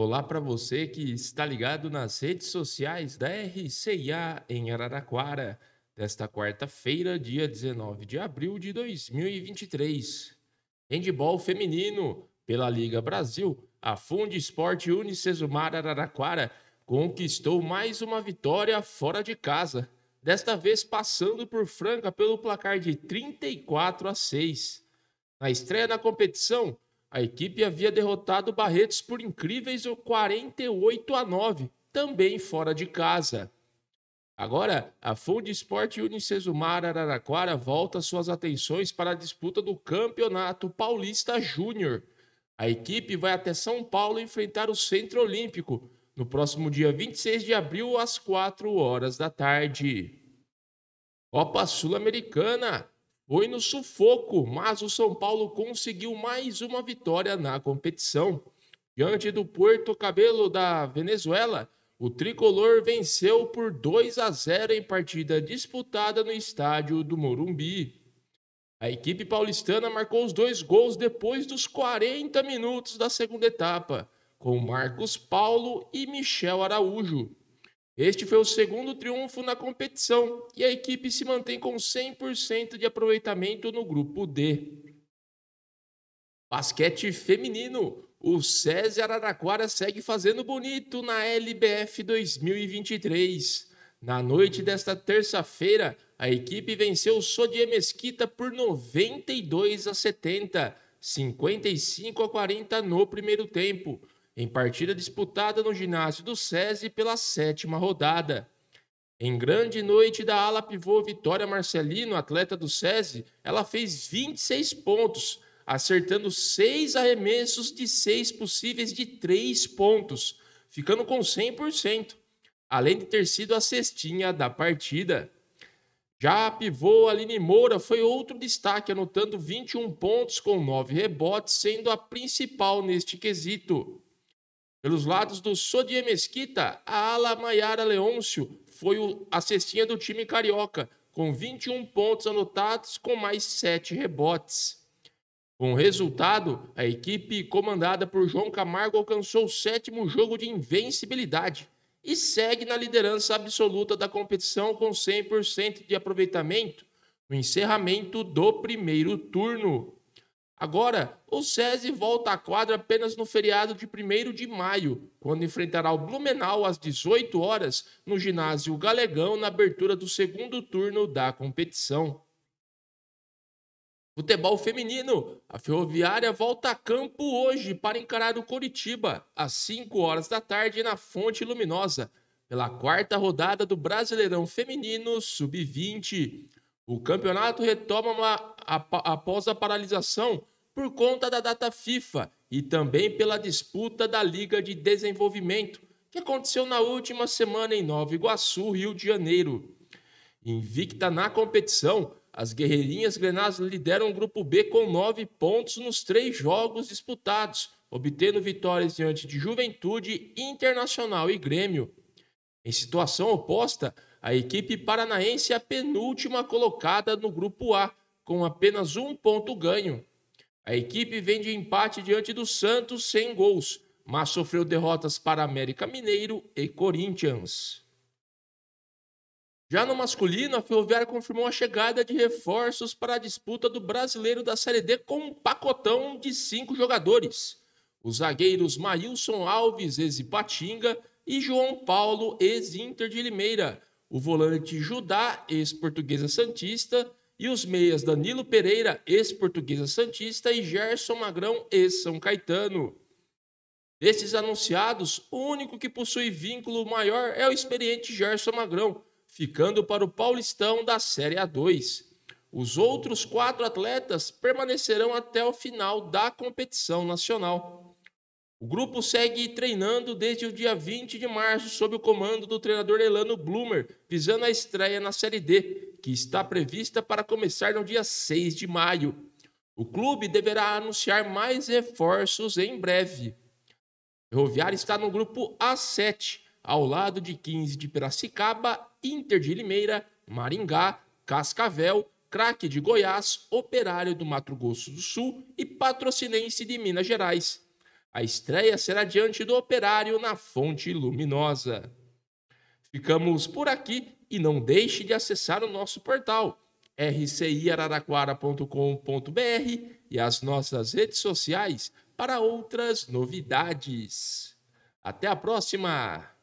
Olá para você que está ligado nas redes sociais da RCIA em Araraquara, desta quarta-feira, dia 19 de abril de 2023. Handball feminino pela Liga Brasil, a Fund Esporte Unicesumar Araraquara conquistou mais uma vitória fora de casa, desta vez passando por Franca pelo placar de 34 a 6. Na estreia na competição, a equipe havia derrotado Barretos por incríveis 48 a 9, também fora de casa. Agora, a Fundo Esporte Unicesumar Araraquara volta suas atenções para a disputa do Campeonato Paulista Júnior. A equipe vai até São Paulo enfrentar o Centro Olímpico no próximo dia 26 de abril, às 4 horas da tarde. Copa Sul-Americana. Foi no sufoco, mas o São Paulo conseguiu mais uma vitória na competição. Diante do Porto Cabelo da Venezuela, o tricolor venceu por 2 a 0 em partida disputada no estádio do Morumbi. A equipe paulistana marcou os dois gols depois dos 40 minutos da segunda etapa, com Marcos Paulo e Michel Araújo. Este foi o segundo triunfo na competição e a equipe se mantém com 100% de aproveitamento no grupo D. Basquete feminino. O César Araraquara segue fazendo bonito na LBF 2023. Na noite desta terça-feira, a equipe venceu o Sodie Mesquita por 92 a 70, 55 a 40 no primeiro tempo em partida disputada no ginásio do SESI pela sétima rodada. Em grande noite da ala pivô Vitória Marcelino, atleta do SESI, ela fez 26 pontos, acertando seis arremessos de seis possíveis de três pontos, ficando com 100%, além de ter sido a cestinha da partida. Já a pivô Aline Moura foi outro destaque, anotando 21 pontos com nove rebotes, sendo a principal neste quesito. Pelos lados do Sodie Mesquita, a ala Maiara Leôncio foi a cestinha do time carioca, com 21 pontos anotados, com mais 7 rebotes. Com o resultado, a equipe comandada por João Camargo alcançou o sétimo jogo de invencibilidade e segue na liderança absoluta da competição com 100% de aproveitamento no encerramento do primeiro turno. Agora, o SESI volta à quadra apenas no feriado de 1 de maio, quando enfrentará o Blumenau às 18 horas no ginásio Galegão na abertura do segundo turno da competição. Futebol feminino. A Ferroviária volta a campo hoje para encarar o Coritiba às 5 horas da tarde na Fonte Luminosa, pela quarta rodada do Brasileirão Feminino Sub-20. O campeonato retoma após a paralisação por conta da data FIFA e também pela disputa da Liga de Desenvolvimento, que aconteceu na última semana em Nova Iguaçu, Rio de Janeiro. Invicta na competição, as Guerreirinhas grenadas lideram o grupo B com nove pontos nos três jogos disputados, obtendo vitórias diante de Juventude, Internacional e Grêmio, em situação oposta, a equipe paranaense é a penúltima colocada no grupo A, com apenas um ponto ganho. A equipe vem de empate diante do Santos sem gols, mas sofreu derrotas para América Mineiro e Corinthians. Já no masculino, a Ferroviária confirmou a chegada de reforços para a disputa do Brasileiro da Série D com um pacotão de cinco jogadores. Os zagueiros Maílson Alves e Zipatinga e João Paulo, ex-Inter de Limeira. O volante Judá, ex-Portuguesa Santista, e os meias Danilo Pereira, ex-Portuguesa Santista, e Gerson Magrão, ex-São Caetano. Desses anunciados, o único que possui vínculo maior é o experiente Gerson Magrão, ficando para o Paulistão da Série A2. Os outros quatro atletas permanecerão até o final da competição nacional. O grupo segue treinando desde o dia 20 de março sob o comando do treinador Elano Blumer, visando a estreia na Série D, que está prevista para começar no dia 6 de maio. O clube deverá anunciar mais reforços em breve. Ferroviária está no grupo A7, ao lado de 15 de Piracicaba, Inter de Limeira, Maringá, Cascavel, Craque de Goiás, Operário do Mato Grosso do Sul e Patrocinense de Minas Gerais. A estreia será diante do Operário na Fonte Luminosa. Ficamos por aqui e não deixe de acessar o nosso portal rciararaquara.com.br e as nossas redes sociais para outras novidades. Até a próxima!